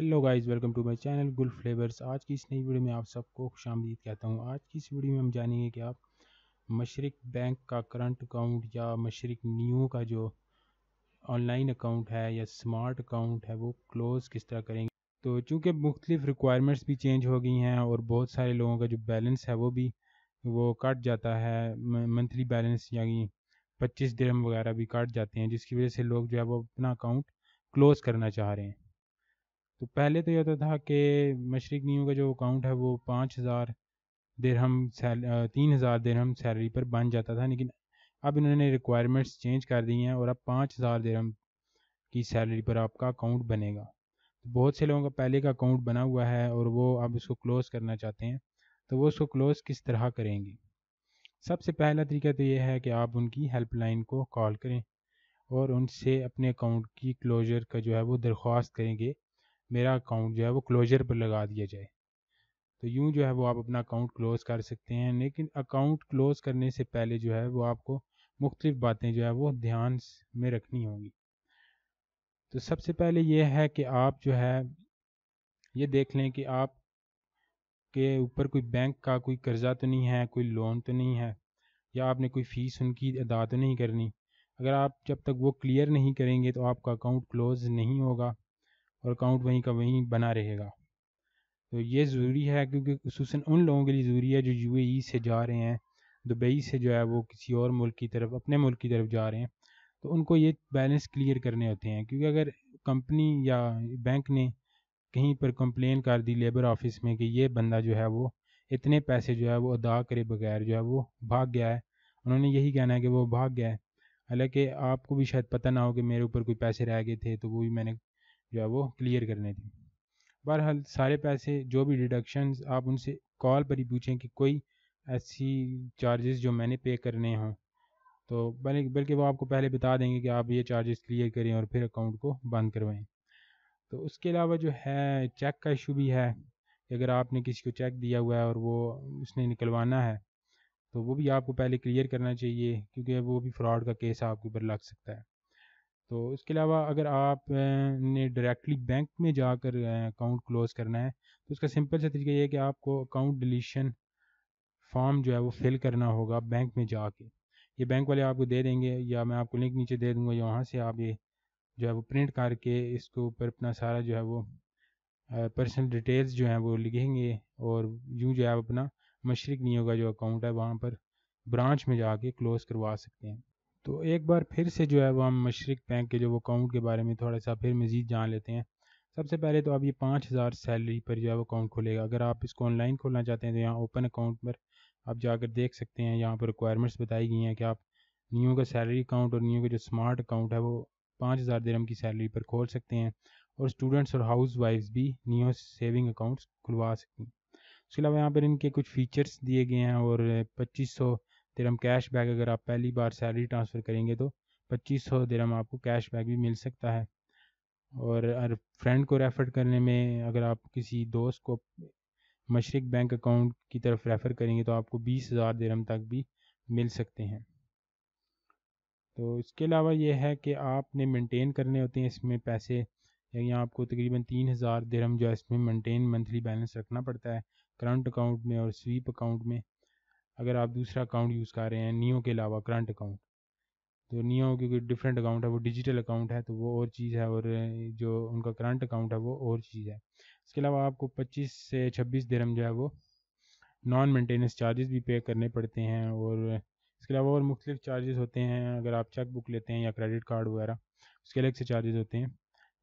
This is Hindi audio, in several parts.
hello guys welcome to my channel Gul flavours आज की इस नई वीडियो में आप सबको खुश आमदीद कहता हूँ आज की इस वीडियो में हम जानेंगे कि आप मशरक बैंक का करंट अकाउंट या मशरक न्यू का जो ऑनलाइन अकाउंट है या स्मार्ट अकाउंट है वो क्लोज़ किस तरह करेंगे तो चूँकि मुख्तलिफ रिक्वायरमेंट्स भी चेंज हो गई हैं और बहुत सारे लोगों का जो बैलेंस है वो भी वो कट जाता है मंथली बैलेंस यानी पच्चीस दिन वगैरह भी काट जाते हैं जिसकी वजह से लोग जो है वो अपना अकाउंट क्लोज़ करना चाह रहे हैं तो पहले तो यह होता था कि मशरक नियो का जो अकाउंट है वो पाँच हज़ार देरहम सैल तीन हज़ार देरहम सैलरी पर बन जाता था लेकिन अब इन्होंने रिक्वायरमेंट्स चेंज कर दी हैं और अब पाँच हज़ार दिरहम की सैलरी पर आपका अकाउंट बनेगा तो बहुत से लोगों का पहले का अकाउंट बना हुआ है और वो अब इसको क्लोज़ करना चाहते हैं तो वो उसको क्लोज़ किस तरह करेंगे सबसे पहला तरीका तो ये है कि आप उनकी हेल्पलाइन को कॉल करें और उनसे अपने अकाउंट की क्लोजर का जो है वो दरख्वास्त करेंगे मेरा अकाउंट जो है वो क्लोजर पर लगा दिया जाए तो यूँ जो है वो आप अपना अकाउंट क्लोज़ कर सकते हैं लेकिन अकाउंट क्लोज़ करने से पहले जो है वो आपको मुख्तलिफ बातें जो है वो ध्यान में रखनी होंगी तो सबसे पहले ये है कि आप जो है ये देख लें कि आप के ऊपर कोई बैंक का कोई कर्ज़ा तो नहीं है कोई लोन तो नहीं है या आपने कोई फ़ीस उनकी अदा तो नहीं करनी अगर आप जब तक वो क्लियर नहीं करेंगे तो आपका अकाउंट क्लोज़ नहीं होगा और अकाउंट वहीं का वहीं बना रहेगा तो ये ज़रूरी है क्योंकि खूस उन लोगों के लिए ज़रूरी है जो यू e से जा रहे हैं दुबई से जो है वो किसी और मुल्क की तरफ अपने मुल्क की तरफ जा रहे हैं तो उनको ये बैलेंस क्लियर करने होते हैं क्योंकि अगर कंपनी या बैंक ने कहीं पर कंप्लेन कर दी लेबर ऑफिस में कि ये बंदा जो है वो इतने पैसे जो है वो अदा करे बगैर जो है वो भाग गया है उन्होंने यही कहना है कि वो भाग गया है हालांकि आपको भी शायद पता ना हो कि मेरे ऊपर कोई पैसे रह गए थे तो वो भी मैंने जो है वो क्लियर करने थे बहरहाल सारे पैसे जो भी डिडक्शंस आप उनसे कॉल पर ही पूछें कि कोई ऐसी चार्जेस जो मैंने पे करने हों तो बल्कि बल्कि वो आपको पहले बता देंगे कि आप ये चार्जेस क्लियर करें और फिर अकाउंट को बंद करवाएं तो उसके अलावा जो है चेक का इशू भी है कि अगर आपने किसी को चेक दिया हुआ है और वो उसने निकलवाना है तो वो भी आपको पहले क्लियर करना चाहिए क्योंकि वो भी फ्रॉड का केस आपके ऊपर लग सकता है तो इसके अलावा अगर आप ने डायरेक्टली बैंक में जाकर अकाउंट क्लोज़ करना है तो उसका सिंपल सा तरीका ये है कि आपको अकाउंट डिलीशन फॉर्म जो है वो फिल करना होगा बैंक में जाके ये बैंक वाले आपको दे देंगे या मैं आपको लिंक नीचे दे दूँगा या वहाँ से आप ये जो है वो प्रिंट करके इसके ऊपर अपना सारा जो है वो पर्सनल डिटेल्स जो हैं वो लिखेंगे और यूँ जो है आप अपना मशरक नहीं होगा जो अकाउंट है वहाँ पर ब्रांच में जाके क्लोज़ करवा सकते हैं तो एक बार फिर से जो है वो हम मशरक बैंक के जो वो अकाउंट के बारे में थोड़ा सा फिर मज़ीद जान लेते हैं सबसे पहले तो आप ये पाँच हज़ार सैलरी पर जो है वो अकाउंट खोलेगा अगर आप इसको ऑनलाइन खोलना चाहते हैं तो यहाँ ओपन अकाउंट पर आप जाकर देख सकते हैं यहाँ पर रिक्वायरमेंट्स बताई गई हैं कि आप न्यू का सैलरी अकाउंट और न्यू का जो स्मार्ट अकाउंट है वो पाँच हज़ार दरम की सैलरी पर खोल सकते हैं और स्टूडेंट्स और हाउस वाइफ्स भी न्यू सेविंग अकाउंट्स खुलवा सकती हैं उसके अलावा यहाँ पर इनके कुछ फ़ीचर्स दिए गए हैं और पच्चीस सौ दिरम कैश बैक अगर आप पहली बार सैलरी ट्रांसफ़र करेंगे तो पच्चीस सौ दिरम आपको कैश बैक भी मिल सकता है और फ्रेंड को रेफ़र करने में अगर आप किसी दोस्त को मशरक बैंक अकाउंट की तरफ रेफ़र करेंगे तो आपको बीस हज़ार दिरम तक भी मिल सकते हैं तो इसके अलावा यह है कि आपने मेंटेन करने होते हैं इसमें पैसे यानी आपको तकरीबन तीन हज़ार दिरम जो है इसमें मेंटेन मंथली बैलेंस रखना पड़ता है करंट अकाउंट में और स्वीप अकाउंट में अगर आप दूसरा अकाउंट यूज़ कर रहे हैं नियो के अलावा करंट अकाउंट तो नियो क्योंकि डिफरेंट अकाउंट है वो डिजिटल अकाउंट है तो वो और चीज़ है और जो उनका करंट अकाउंट है वो और चीज़ है इसके अलावा आपको 25 से 26 दरम जो है वो नॉन मेंटेनेंस चार्जेस भी पे करने पड़ते हैं और इसके अलावा और मुख्तलिफ चार्जेस होते हैं अगर आप चेक बुक लेते हैं या क्रेडिट कार्ड वगैरह उसके अलग से चार्जेस होते हैं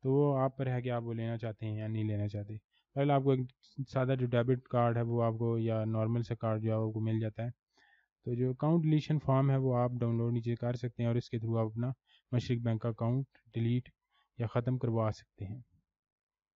तो वो आप पर है कि आप वो लेना चाहते हैं या नहीं लेना चाहते पहले आपको एक सादा जो डेबिट कार्ड है वो आपको या नॉर्मल सा कार्ड जो है आपको मिल जाता है तो जो अकाउंट डिलीशन फॉर्म है वो आप डाउनलोड नीचे कर सकते हैं और इसके थ्रू आप अपना मशरक बैंक का अकाउंट डिलीट या ख़त्म करवा सकते हैं